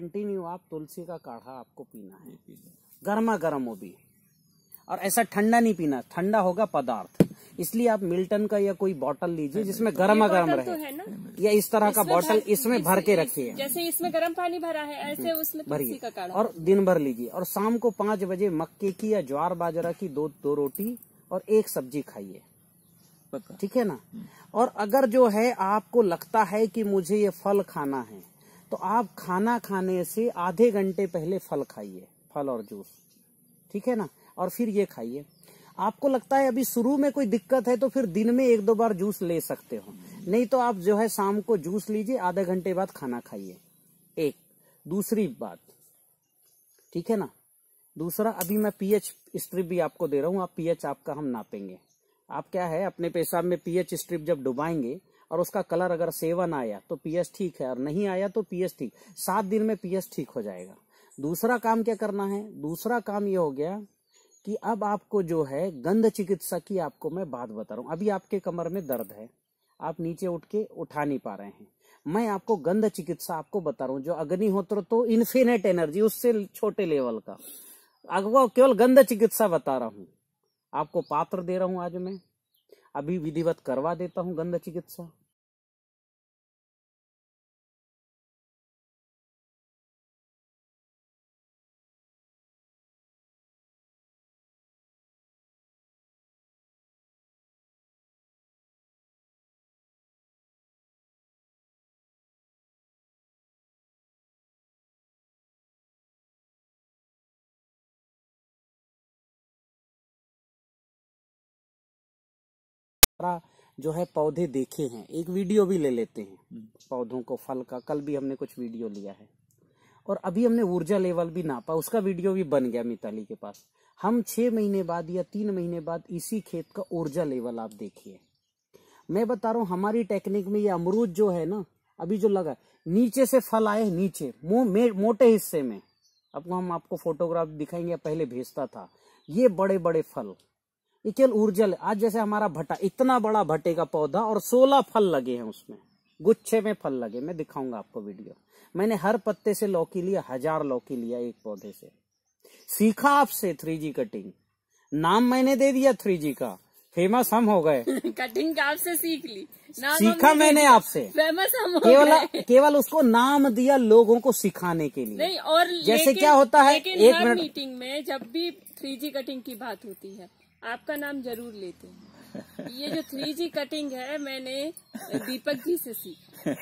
Continue आप तुलसी का काढ़ा आपको पीना है गर्मा गर्म वो भी और ऐसा ठंडा नहीं पीना ठंडा होगा पदार्थ इसलिए आप मिल्टन का या कोई बॉटल लीजिए जिसमें गर्मा गर्म रहे तो या इस तरह का बॉटल इसमें भर के रखिए जैसे इसमें गर्म पानी भरा है ऐसे हम्म। उसमें भरिए और दिन भर लीजिए और शाम को पांच बजे मक्के की या ज्वार बाजरा की दो दो रोटी और एक सब्जी खाइए ठीक है ना और अगर जो है आपको लगता है कि मुझे ये फल खाना है तो आप खाना खाने से आधे घंटे पहले फल खाइए फल और जूस ठीक है ना और फिर ये खाइए आपको लगता है अभी शुरू में कोई दिक्कत है तो फिर दिन में एक दो बार जूस ले सकते हो नहीं तो आप जो है शाम को जूस लीजिए आधे घंटे बाद खाना खाइए एक दूसरी बात ठीक है ना दूसरा अभी मैं पीएच स्ट्रिप भी आपको दे रहा हूँ आप पीएच आपका हम नापेंगे आप क्या है अपने पेशाब में पीएच स्ट्रिप जब डुबाएंगे और उसका कलर अगर सेवन आया तो पीएस ठीक है और नहीं आया तो पीएस ठीक सात दिन में पीएस ठीक हो जाएगा दूसरा काम क्या करना है दूसरा काम ये हो गया कि अब आपको जो है गंध चिकित्सा की आपको मैं बात बता रहा हूँ अभी आपके कमर में दर्द है आप नीचे उठ के उठा नहीं पा रहे हैं मैं आपको गंध चिकित्सा आपको बता रहा हूँ जो अग्निहोत्र तो इन्फिनेट एनर्जी उससे छोटे लेवल का आपको केवल गंध चिकित्सा बता रहा हूँ आपको पात्र दे रहा हूँ आज मैं अभी विधिवत करवा देता हूँ गंध चिकित्सा सारा जो है पौधे देखे हैं एक वीडियो भी ले लेते हैं हम्म। पौधों को फल का कल भी हमने कुछ वीडियो लिया है और अभी हमने ऊर्जा लेवल भी नापा उसका वीडियो भी बन गया मिताली के पास हम छह महीने बाद या तीन महीने बाद इसी खेत का ऊर्जा लेवल आप देखिए मैं बता रहा हूँ हमारी टेक्निक में ये अमरूद जो है ना अभी जो लगा नीचे से फल आए नीचे मो, मोटे हिस्से में आपको हम आपको फोटोग्राफ दिखाएंगे पहले भेजता था ये बड़े बड़े फल इकेल केवल आज जैसे हमारा भट्टा इतना बड़ा भट्टे का पौधा और सोलह फल लगे हैं उसमें गुच्छे में फल लगे मैं दिखाऊंगा आपको वीडियो मैंने हर पत्ते से लौकी लिया हजार लौकी लिया एक पौधे से सीखा आपसे थ्री जी कटिंग नाम मैंने दे दिया थ्री जी का फेमस हम हो गए कटिंग आपसे सीख ली नाम सीखा मैंने आपसे फेमस हम हो केवल केवल उसको नाम दिया लोगों को सिखाने के लिए नहीं और जैसे क्या होता है एक मिनट मीटिंग में जब भी थ्री जी कटिंग की बात होती है आपका नाम जरूर लेते हैं ये जो थ्री जी कटिंग है मैंने दीपक जी से सीखा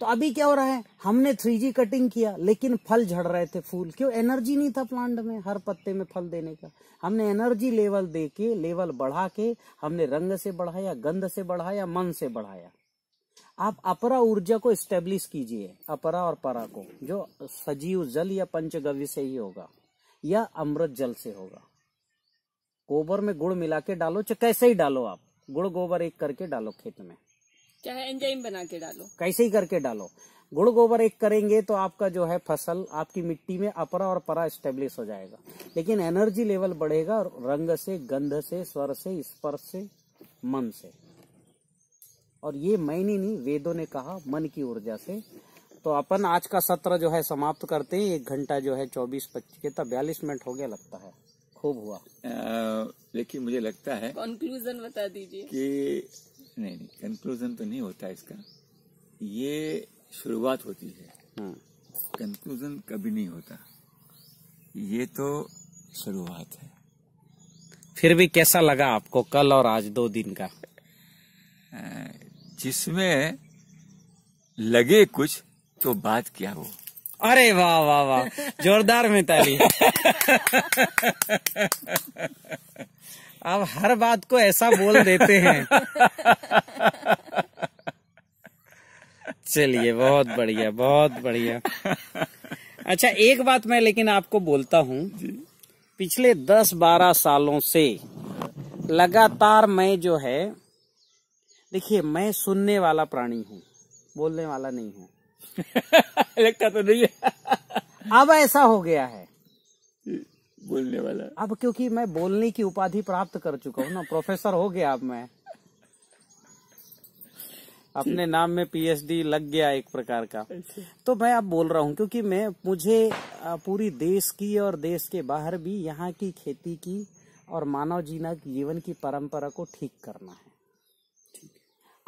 तो अभी क्या हो रहा है हमने थ्री जी कटिंग किया लेकिन फल झड़ रहे थे फूल क्यों एनर्जी नहीं था प्लांट में हर पत्ते में फल देने का हमने एनर्जी लेवल दे के लेवल बढ़ा के हमने रंग से बढ़ाया गंध से बढ़ाया मन से बढ़ाया आप अपरा ऊर्जा को स्टेब्लिश कीजिए अपरा और परा को जो सजीव जल या पंचगव्य से ही होगा या अमृत जल से होगा गोबर में गुड़ मिला के डालो चाहे कैसे ही डालो आप गुड़ गोबर एक करके डालो खेत में चाहे एंजाइम बना के डालो कैसे ही करके डालो गुड़ गोबर एक करेंगे तो आपका जो है फसल आपकी मिट्टी में अपरा और परा स्टेब्लिश हो जाएगा लेकिन एनर्जी लेवल बढ़ेगा रंग से गंध से स्वर से स्पर्श से मन से और ये मैंने नहीं वेदों ने कहा मन की ऊर्जा से तो अपन आज का सत्र जो है समाप्त करते हैं एक घंटा जो है चौबीस पच्चीस तो बयालीस मिनट हो गया लगता है खूब हुआ लेकिन मुझे लगता है कंक्लूजन बता दीजिए कि नहीं नहीं कंक्लूजन तो नहीं होता इसका ये शुरुआत होती है कंक्लूजन हाँ। कभी नहीं होता ये तो शुरुआत है फिर भी कैसा लगा आपको कल और आज दो दिन का जिसमें लगे कुछ तो बात क्या हो अरे वाह वाह वाह जोरदार मिताली आप हर बात को ऐसा बोल देते हैं चलिए बहुत बढ़िया बहुत बढ़िया अच्छा एक बात मैं लेकिन आपको बोलता हूँ पिछले दस बारह सालों से लगातार मैं जो है देखिए मैं सुनने वाला प्राणी हूँ बोलने वाला नहीं हूँ लगता तो नहीं है अब ऐसा हो गया है बोलने वाला अब क्योंकि मैं बोलने की उपाधि प्राप्त कर चुका हूँ ना प्रोफेसर हो गया अब मैं अपने नाम में पीएचडी लग गया एक प्रकार का अच्छा। तो मैं अब बोल रहा हूँ क्योंकि मैं मुझे पूरी देश की और देश के बाहर भी यहाँ की खेती की और मानव जीना जीवन की परंपरा को ठीक करना है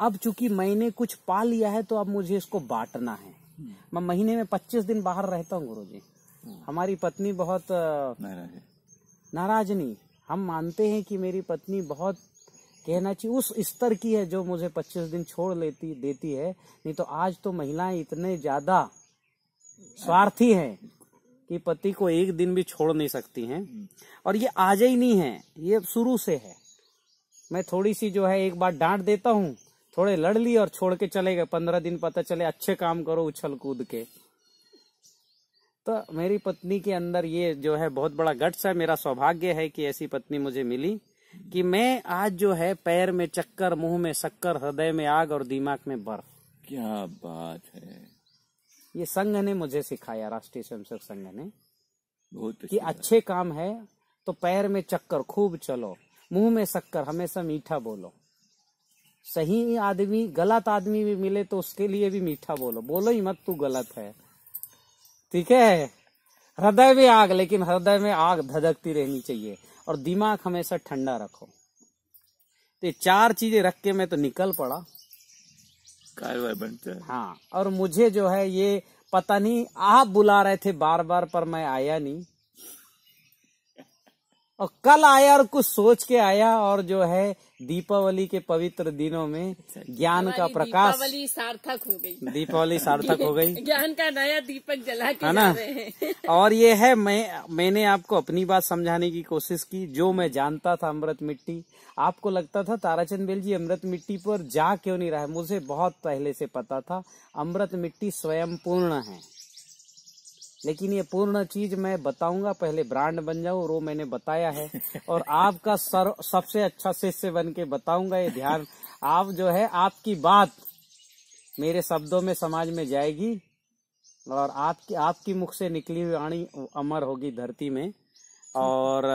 अब चूंकि मैंने कुछ पा लिया है तो अब मुझे इसको बांटना है मैं महीने में पच्चीस दिन बाहर रहता हूँ गुरु जी हमारी पत्नी बहुत नाराज नहीं हम मानते हैं कि मेरी पत्नी बहुत कहना चाहिए उस स्तर की है जो मुझे पच्चीस दिन छोड़ लेती देती है नहीं तो आज तो महिलाएं इतने ज्यादा स्वार्थी हैं कि पति को एक दिन भी छोड़ नहीं सकती हैं और ये आज ही नहीं है ये शुरू से है मैं थोड़ी सी जो है एक बार डांट देता हूँ थोड़े लड़ लिए और छोड़ के चले गए पंद्रह दिन पता चले अच्छे काम करो उछल कूद के तो मेरी पत्नी के अंदर ये जो है बहुत बड़ा गट्स है मेरा सौभाग्य है कि ऐसी पत्नी मुझे मिली कि मैं आज जो है पैर में चक्कर मुंह में शक्कर हृदय में आग और दिमाग में बर्फ क्या बात है ये संघ ने मुझे सिखाया राष्ट्रीय स्वयंसेवक संघ ने बहुत कि अच्छे काम है तो पैर में चक्कर खूब चलो मुंह में शक्कर हमेशा मीठा बोलो सही आदमी गलत आदमी भी मिले तो उसके लिए भी मीठा बोलो बोलो ही मत तू गलत है ठीक है हृदय में आग लेकिन हृदय में आग धधकती रहनी चाहिए और दिमाग हमेशा ठंडा रखो तो ये चार चीजें रख के मैं तो निकल पड़ा बनते हाँ और मुझे जो है ये पता नहीं आप बुला रहे थे बार बार पर मैं आया नहीं और कल आया और कुछ सोच के आया और जो है दीपावली के पवित्र दिनों में अच्छा, ज्ञान का प्रकाश दीपावली सार्थक हो गई दीपावली सार्थक हो गई ज्ञान का नया दीपक जला के है ना और ये है मैं मैंने आपको अपनी बात समझाने की कोशिश की जो मैं जानता था अमृत मिट्टी आपको लगता था ताराचंद बेल जी अमृत मिट्टी पर जा क्यों नहीं रहा मुझे बहुत पहले से पता था अमृत मिट्टी स्वयं पूर्ण है लेकिन ये पूर्ण चीज मैं बताऊंगा पहले ब्रांड बन जाओ रो वो मैंने बताया है और आपका सर सबसे अच्छा शिष्य बन के बताऊंगा ये ध्यान आप जो है आपकी बात मेरे शब्दों में समाज में जाएगी और आपकी आपकी मुख से निकली हुई वाणी अमर होगी धरती में और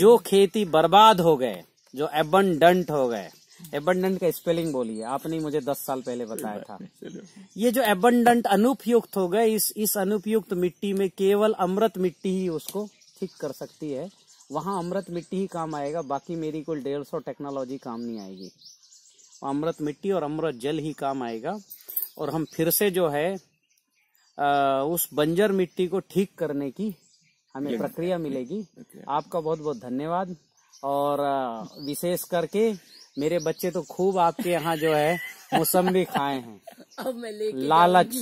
जो खेती बर्बाद हो गए जो एबंडंट हो गए एबंडेंट का स्पेलिंग बोलिए आपने मुझे दस साल पहले बताया था ये जो एबंडेंट अनुपयुक्त हो गए इस इस अनुपयुक्त मिट्टी में केवल अमृत मिट्टी ही उसको ठीक कर सकती है वहाँ अमृत मिट्टी ही काम आएगा बाकी मेरी कोई डेढ़ सौ टेक्नोलॉजी काम नहीं आएगी अमृत मिट्टी और अमृत जल ही काम आएगा और हम फिर से जो है आ, उस बंजर मिट्टी को ठीक करने की हमें प्रक्रिया मिलेगी आपका बहुत बहुत धन्यवाद और विशेष करके मेरे बच्चे तो खूब आपके यहाँ जो है मौसम्बी खाए हैं अब मैं लालच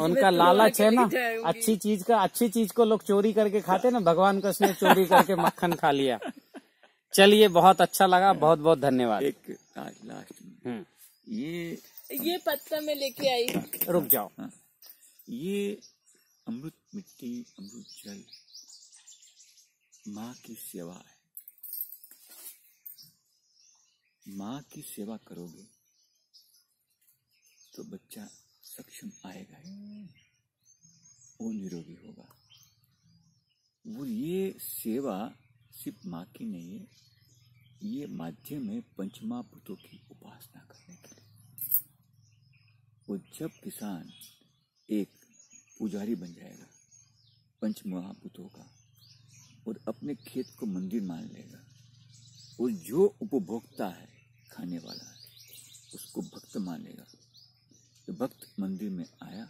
उनका तो लालच है ना अच्छी चीज का अच्छी चीज को लोग चोरी करके खाते ना भगवान का उसने चोरी करके मक्खन खा लिया चलिए बहुत अच्छा लगा बहुत बहुत धन्यवाद एक लास्ट हम्म। ये ये पत्ता मैं लेके आई रुक जाओ हाँ। ये अमृत मिट्टी अमृत जल माँ की सेवा है माँ की सेवा करोगे तो बच्चा सक्षम आएगा ही वो निरोगी होगा वो ये सेवा सिर्फ माँ की नहीं है ये माध्यम है पंचमा पुतों की उपासना करने के लिए वो जब किसान एक पुजारी बन जाएगा पंचमा महापुतों का और अपने खेत को मंदिर मान लेगा और जो उपभोक्ता है खाने वाला है उसको भक्त मानेगा तो भक्त मंदिर में आया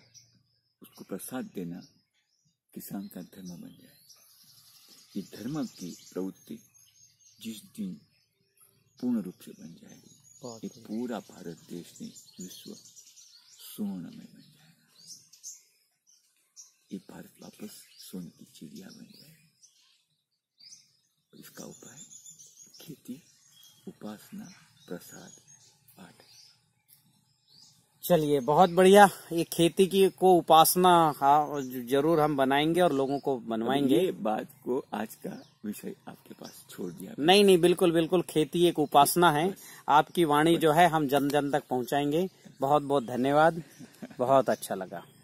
उसको प्रसाद देना किसान का धर्म बन जाए ये धर्म की प्रवृत्ति जिस दिन पूर्ण रूप से बन जाएगी ये पूरा भारत देश ने विश्व स्वर्ण में बन जाएगा ये भारत वापस सोने की चिड़िया बन जाएगी इसका उपाय खेती उपासना प्रसाद चलिए बहुत बढ़िया ये खेती की को उपासना हाँ जरूर हम बनाएंगे और लोगों को बनवाएंगे ये बात को आज का विषय आपके पास छोड़ दिया नहीं नहीं बिल्कुल बिल्कुल खेती एक उपासना है आपकी वाणी जो है हम जन जन तक पहुंचाएंगे बहुत बहुत धन्यवाद बहुत अच्छा लगा